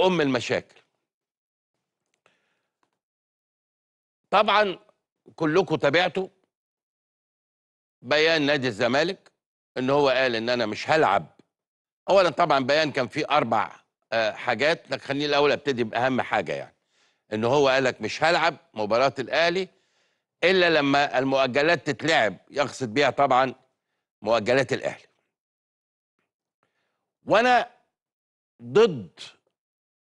ام المشاكل طبعا كلكم تابعتوا بيان نادي الزمالك ان هو قال ان انا مش هلعب اولا طبعا بيان كان فيه اربع آه، حاجات لكن خليني الاول ابتدي باهم حاجه يعني ان هو قال لك مش هلعب مباراه الاهلي الا لما المؤجلات تتلعب يقصد بيها طبعا مؤجلات الاهلي وانا ضد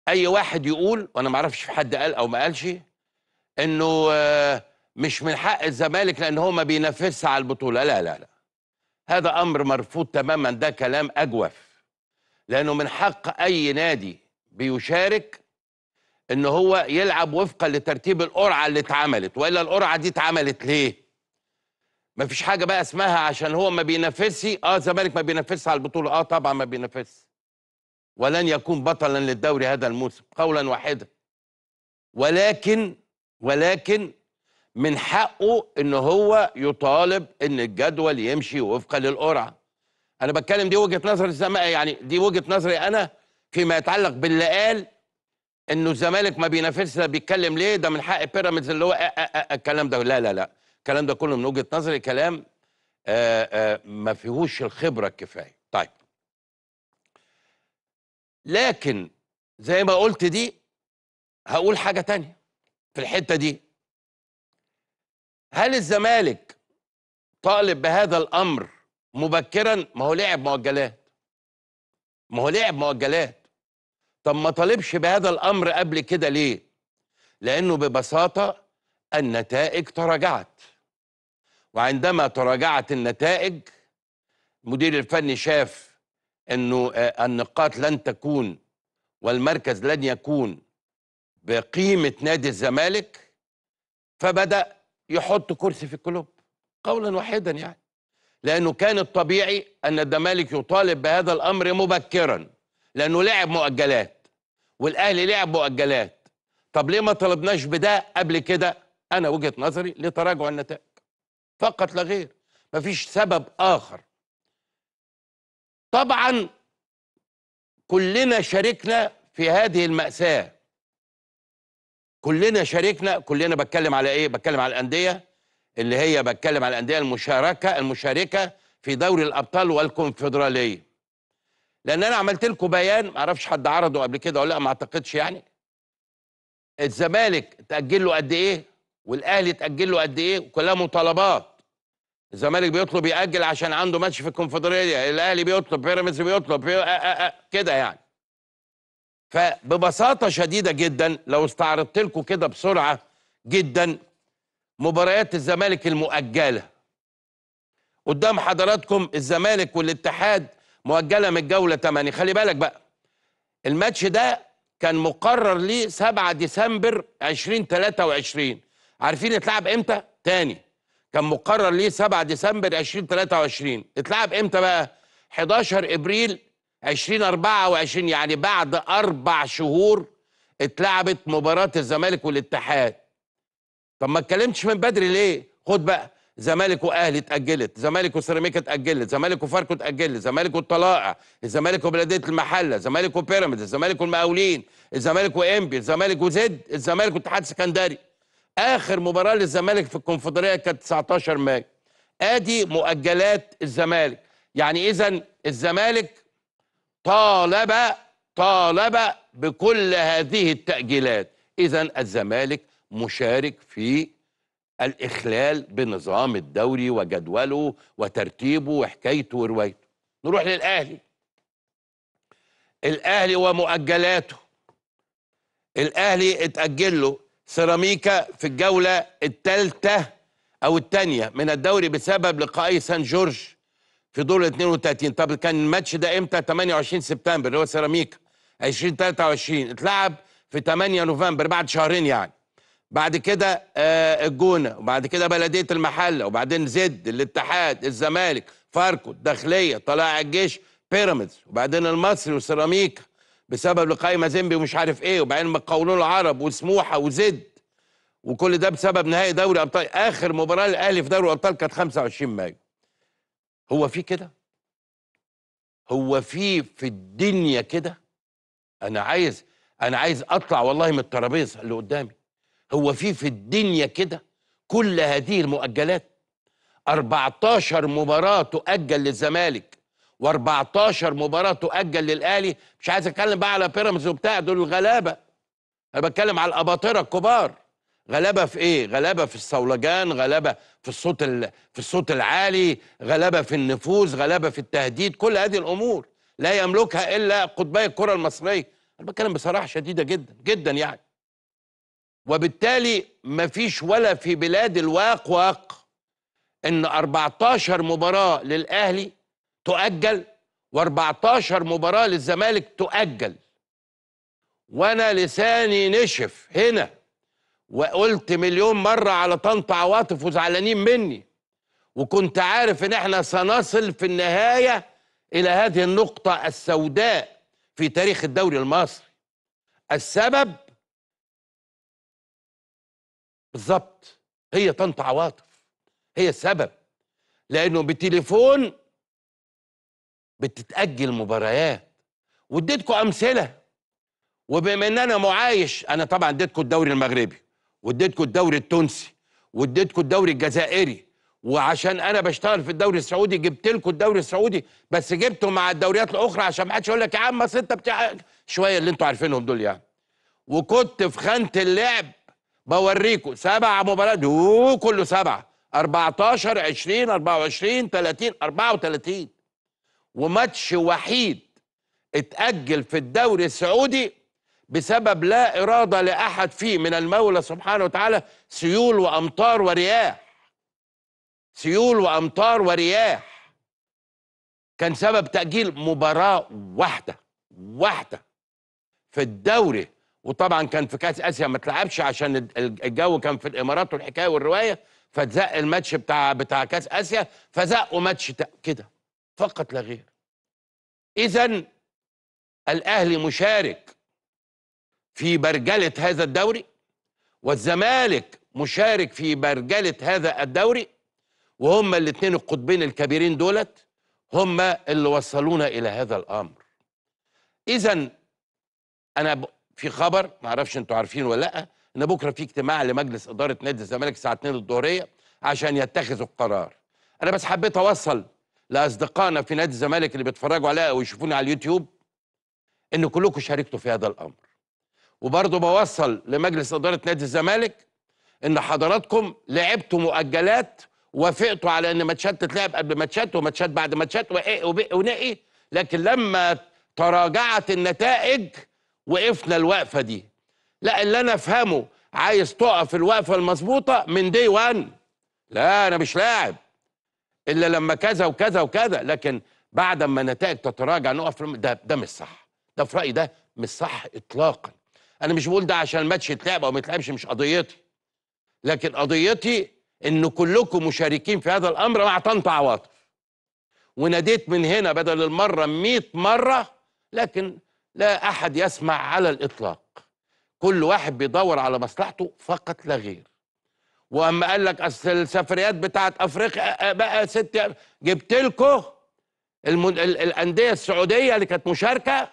اي واحد يقول وانا ما اعرفش في حد قال او ما قالش انه آه، مش من حق الزمالك لان هو ما بينافسش على البطوله لا لا لا هذا امر مرفوض تماما ده كلام اجوف لانه من حق اي نادي بيشارك ان هو يلعب وفقا لترتيب القرعه اللي اتعملت والا القرعه دي اتعملت ليه ما فيش حاجه بقى اسمها عشان هو ما بينافسش اه الزمالك ما بينافسش على البطوله اه طبعا ما بينافسش ولن يكون بطلا للدوري هذا الموسم قولا واحدا ولكن ولكن من حقه ان هو يطالب ان الجدول يمشي وفقا للقرعه انا بتكلم دي وجهه نظر الزمالك يعني دي وجهه نظري انا فيما يتعلق باللي قال انه الزمالك ما بينافسش ده بيتكلم ليه ده من حق بيراميدز اللي هو أه أه أه الكلام ده لا لا لا الكلام ده كله من وجهه نظري كلام آآ آه، آآ آه، ما فيهوش الخبره الكفايه لكن زي ما قلت دي هقول حاجة تانية في الحتة دي هل الزمالك طالب بهذا الأمر مبكرا ما هو لعب مؤجلات ما هو لعب مؤجلات طب ما طالبش بهذا الأمر قبل كده ليه لأنه ببساطة النتائج تراجعت وعندما تراجعت النتائج المدير الفني شاف انه آه، النقاط لن تكون والمركز لن يكون بقيمه نادي الزمالك فبدا يحط كرسي في الكلوب قولا واحدا يعني لانه كان الطبيعي ان الزمالك يطالب بهذا الامر مبكرا لانه لعب مؤجلات والاهلي لعب مؤجلات طب ليه ما طلبناش بده قبل كده انا وجهه نظري لتراجع النتائج فقط لا غير مفيش سبب اخر طبعا كلنا شاركنا في هذه المأساة كلنا شاركنا كلنا بتكلم على ايه بتكلم على الأندية اللي هي بتكلم على الأندية المشاركة المشاركة في دوري الأبطال والكونفدرالية لأن أنا عملت لكم بيان معرفش حد عرضه قبل كده ولا لا ما أعتقدش يعني الزمالك تأجل له قد إيه والأهلي تأجل له قد إيه وكلها مطالبات الزمالك بيطلب ياجل عشان عنده ماتش في الكونفدراليه الاهلي بيطلب بيراميدز بيطلب آآ كده يعني فببساطه شديده جدا لو استعرضت لكم كده بسرعه جدا مباريات الزمالك المؤجله قدام حضراتكم الزمالك والاتحاد مؤجله من الجوله 8 خلي بالك بقى الماتش ده كان مقرر ليه 7 ديسمبر 2023 عارفين اتلعب امتى تاني كان مقرر ليه 7 ديسمبر 2023 اتلعب امتى بقى 11 ابريل 2024 يعني بعد اربع شهور اتلعبت مباراه الزمالك والاتحاد طب ما اتكلمتش من بدري ليه خد بقى زمالك واهلي اتاجلت زمالك وسيراميكا اتاجلت زمالك وفاركو اتاجلت زمالك والطلائع الزمالك وبلديه المحله الزمالك وبيراميدز الزمالك والمقاولين الزمالك وانبي الزمالك وزد الزمالك والاتحاد السكندري اخر مباراه للزمالك في الكونفدراليه كانت 19 مايو ادي مؤجلات الزمالك يعني اذا الزمالك طالب طالب بكل هذه التاجيلات اذا الزمالك مشارك في الاخلال بنظام الدوري وجدوله وترتيبه وحكايته وروايته نروح للاهلي الاهلي ومؤجلاته الاهلي اتاجل له سيراميكا في الجولة الثالثة أو الثانية من الدوري بسبب لقائي سان جورج في دور ال 32 طب كان الماتش ده امتى 28 سبتمبر اللي هو سيراميكا 2023 اتلعب في 8 نوفمبر بعد شهرين يعني بعد كده آه الجونه وبعد كده بلديه المحله وبعدين زد الاتحاد الزمالك فاركو الداخليه طلائع الجيش بيراميدز وبعدين المصري وسيراميكا بسبب لقاء مازيمبي ومش عارف ايه وبعدين قولون العرب وسموحه وزد وكل ده بسبب نهائي دوري ابطال اخر مباراه للاهلي في دوري الابطال كانت 25 مايو هو في كده هو في في الدنيا كده انا عايز انا عايز اطلع والله من الترابيزه اللي قدامي هو في في الدنيا كده كل هذه المؤجلات 14 مباراه تؤجل للزمالك و14 مباراه تؤجل للاهلي مش عايز اتكلم بقى على بيراميدز وبتاع دول الغلابه انا بتكلم على الاباطره الكبار غلابه في ايه غلابه في الصولجان غلابه في الصوت ال... في الصوت العالي غلابه في النفوذ غلابه في التهديد كل هذه الامور لا يملكها الا قطبي الكره المصريه انا بتكلم بصراحه شديده جدا جدا يعني وبالتالي مفيش ولا في بلاد الواق واق ان 14 مباراه للاهلي تؤجل و14 مباراة للزمالك تؤجل وانا لساني نشف هنا وقلت مليون مرة على طنط عواطف وزعلانين مني وكنت عارف ان احنا سنصل في النهاية الى هذه النقطة السوداء في تاريخ الدوري المصري السبب بالظبط هي طنط عواطف هي السبب لانه بتليفون بتتأجل مباريات واديتكم أمثلة وبما إن أنا معايش أنا طبعا اديتكم الدوري المغربي واديتكم الدوري التونسي واديتكم الدوري الجزائري وعشان انا بشتغل في الدوري السعودي جبت لكم الدوري السعودي بس جبته مع الدوريات الاخرى عشان ما حدش يقول لك يا عم اصل انت بتاع شويه اللي انتوا عارفينهم دول يعني وكنت في خانه اللعب بوريكم سبع مباريات كله سبعه 14 20 24 30 34 وماتش وحيد اتأجل في الدوري السعودي بسبب لا إرادة لأحد فيه من المولى سبحانه وتعالى سيول وأمطار ورياح سيول وأمطار ورياح كان سبب تأجيل مباراة واحدة واحدة في الدوري وطبعا كان في كاس اسيا ما تلعبش عشان الجو كان في الامارات والحكايه والروايه فتزق الماتش بتاع بتاع كاس اسيا فزقوا ماتش كده فقط لا غير إذا الأهلي مشارك في برجلة هذا الدوري والزمالك مشارك في برجلة هذا الدوري وهما الاثنين القطبين الكبيرين دولت هما اللي وصلونا إلى هذا الأمر إذا أنا في خبر ما اعرفش أنتوا عارفين ولا لأ إن بكرة في اجتماع لمجلس إدارة نادي الزمالك الساعة 2 الظهرية عشان يتخذوا القرار أنا بس حبيت أوصل لاصدقائنا في نادي الزمالك اللي بيتفرجوا عليها او يشوفوني على اليوتيوب ان كلكم شاركتوا في هذا الامر وبرضه بوصل لمجلس اداره نادي الزمالك ان حضراتكم لعبتوا مؤجلات وافقتوا على ان ماتشات تتلعب قبل ماتشات وماتشات بعد ماتشات ونقي لكن لما تراجعت النتائج وقفنا الوقفه دي لا اللي انا افهمه عايز تقف الوقفه المظبوطه من دي 1 لا انا مش لاعب الا لما كذا وكذا وكذا لكن بعد ما النتائج تتراجع نقف ده ده مش صح ده في رايي ده مش صح اطلاقا انا مش بقول ده عشان الماتش يتلعب او ما يتلعبش مش قضيتي لكن قضيتي ان كلكم مشاركين في هذا الامر مع طنط عواطف وناديت من هنا بدل المره 100 مره لكن لا احد يسمع على الاطلاق كل واحد بيدور على مصلحته فقط لا غير واما قال لك اصل السفريات بتاعت افريقيا آه، آه، بقى ست جبت لكم الانديه السعوديه اللي كانت مشاركه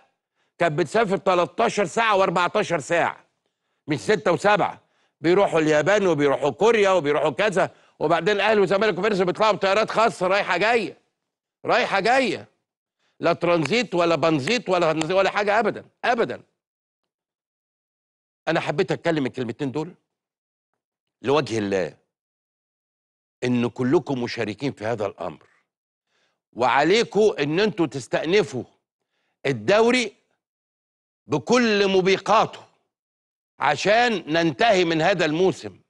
كانت بتسافر 13 ساعه و14 ساعه مش سته وسبعه بيروحوا اليابان وبيروحوا كوريا وبيروحوا كذا وبعدين اهلي وزمالك وفيرس بيطلعوا بطيارات خاصه رايحه جايه رايحه جايه لا ترانزيت ولا بنزيت ولا ولا حاجه ابدا ابدا انا حبيت اتكلم الكلمتين دول لوجه الله ان كلكم مشاركين في هذا الامر وعليكم ان انتوا تستأنفوا الدوري بكل مبيقاته عشان ننتهي من هذا الموسم